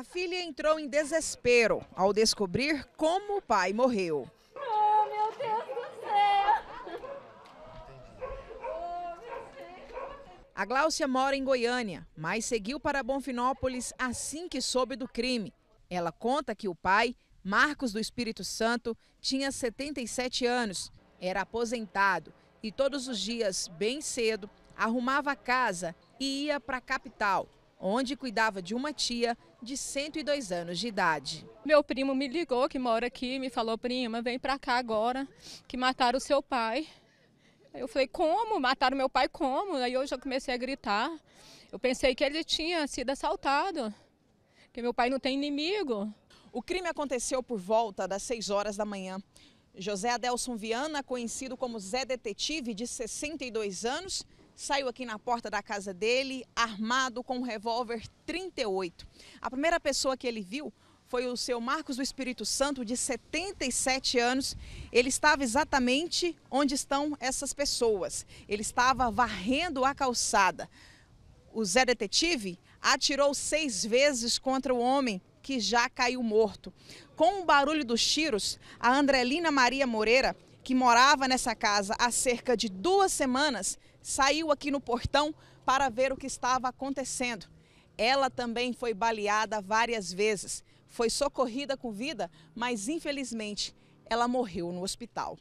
A filha entrou em desespero ao descobrir como o pai morreu. Oh, meu Deus do céu! Oh, a Gláucia mora em Goiânia, mas seguiu para Bonfinópolis assim que soube do crime. Ela conta que o pai, Marcos do Espírito Santo, tinha 77 anos, era aposentado e todos os dias, bem cedo, arrumava a casa e ia para a capital, onde cuidava de uma tia de 102 anos de idade. Meu primo me ligou, que mora aqui, me falou: prima, vem para cá agora, que mataram o seu pai. Eu falei: como? Mataram meu pai como? Aí eu já comecei a gritar. Eu pensei que ele tinha sido assaltado, que meu pai não tem inimigo. O crime aconteceu por volta das 6 horas da manhã. José Adelson Viana, conhecido como Zé Detetive, de 62 anos, saiu aqui na porta da casa dele armado com um revólver 38. A primeira pessoa que ele viu foi o seu Marcos do Espírito Santo, de 77 anos. Ele estava exatamente onde estão essas pessoas. Ele estava varrendo a calçada. O Zé Detetive atirou seis vezes contra o homem, que já caiu morto. Com o barulho dos tiros, a Andrelina Maria Moreira que morava nessa casa há cerca de duas semanas, saiu aqui no portão para ver o que estava acontecendo. Ela também foi baleada várias vezes, foi socorrida com vida, mas infelizmente ela morreu no hospital.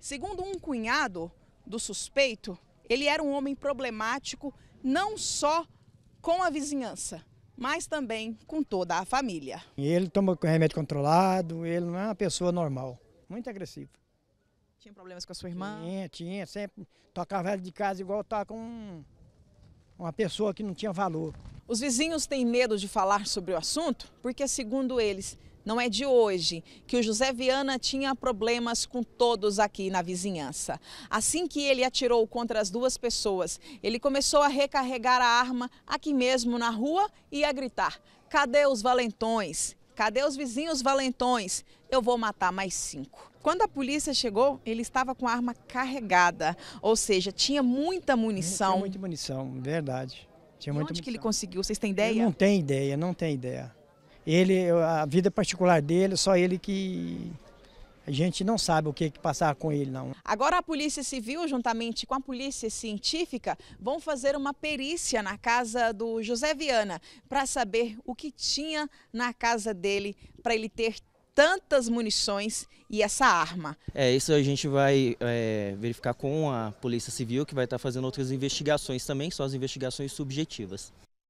Segundo um cunhado do suspeito, ele era um homem problemático não só com a vizinhança, mas também com toda a família. Ele toma remédio controlado, ele não é uma pessoa normal, muito agressivo. Tinha problemas com a sua irmã? Tinha, tinha. Sempre tocava ela de casa igual tá com uma pessoa que não tinha valor. Os vizinhos têm medo de falar sobre o assunto porque, segundo eles, não é de hoje que o José Viana tinha problemas com todos aqui na vizinhança. Assim que ele atirou contra as duas pessoas, ele começou a recarregar a arma aqui mesmo na rua e a gritar: Cadê os valentões? Cadê os vizinhos valentões? Eu vou matar mais cinco. Quando a polícia chegou, ele estava com a arma carregada, ou seja, tinha muita munição. Tinha muita munição, verdade. Tinha e muita onde munição. que ele conseguiu? Vocês têm ideia? Eu não tem ideia, não tem ideia. Ele, a vida particular dele, só ele que a gente não sabe o que, que passar com ele, não. Agora a Polícia Civil, juntamente com a Polícia Científica, vão fazer uma perícia na casa do José Viana para saber o que tinha na casa dele para ele ter tantas munições e essa arma. É, isso a gente vai é, verificar com a Polícia Civil, que vai estar tá fazendo outras investigações também, só as investigações subjetivas.